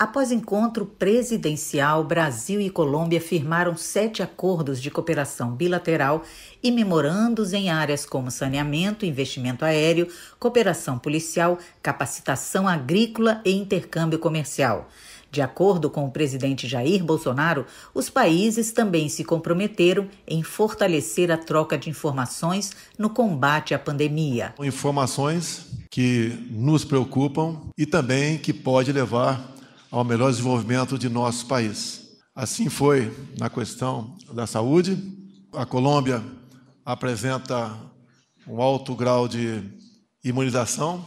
Após encontro presidencial, Brasil e Colômbia firmaram sete acordos de cooperação bilateral e memorandos em áreas como saneamento, investimento aéreo, cooperação policial, capacitação agrícola e intercâmbio comercial. De acordo com o presidente Jair Bolsonaro, os países também se comprometeram em fortalecer a troca de informações no combate à pandemia. Informações que nos preocupam e também que pode levar ao melhor desenvolvimento de nosso país. Assim foi na questão da saúde. A Colômbia apresenta um alto grau de imunização,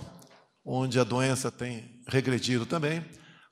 onde a doença tem regredido também,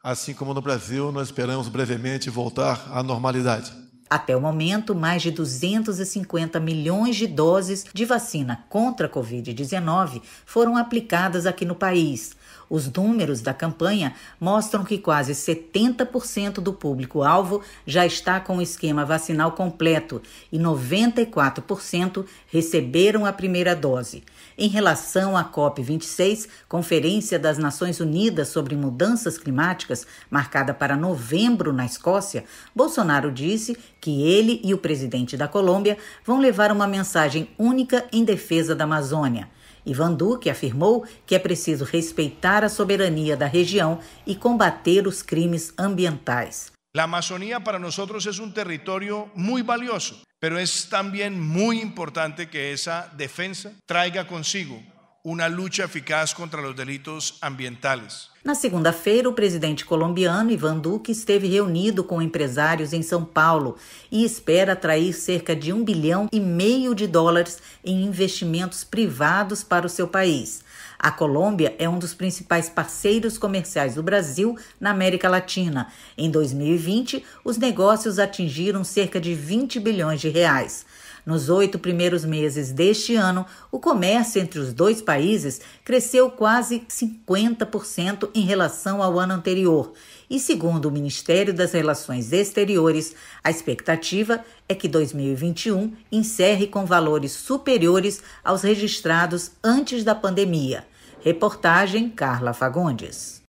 assim como no Brasil, nós esperamos brevemente voltar à normalidade. Até o momento, mais de 250 milhões de doses de vacina contra a Covid-19 foram aplicadas aqui no país. Os números da campanha mostram que quase 70% do público-alvo já está com o esquema vacinal completo e 94% receberam a primeira dose. Em relação à COP26, Conferência das Nações Unidas sobre Mudanças Climáticas, marcada para novembro na Escócia, Bolsonaro disse que ele e o presidente da Colômbia vão levar uma mensagem única em defesa da Amazônia. Ivan Duque afirmou que é preciso respeitar a soberania da região e combater os crimes ambientais. A Amazônia para nós é um território muito valioso, mas é também muito importante que essa defesa traga consigo uma luta eficaz contra os delitos ambientais. Na segunda-feira, o presidente colombiano Ivan Duque esteve reunido com empresários em São Paulo e espera atrair cerca de um bilhão e meio de dólares em investimentos privados para o seu país. A Colômbia é um dos principais parceiros comerciais do Brasil na América Latina. Em 2020, os negócios atingiram cerca de 20 bilhões de reais. Nos oito primeiros meses deste ano, o comércio entre os dois países cresceu quase 50% em relação ao ano anterior. E segundo o Ministério das Relações Exteriores, a expectativa é que 2021 encerre com valores superiores aos registrados antes da pandemia. Reportagem Carla Fagundes.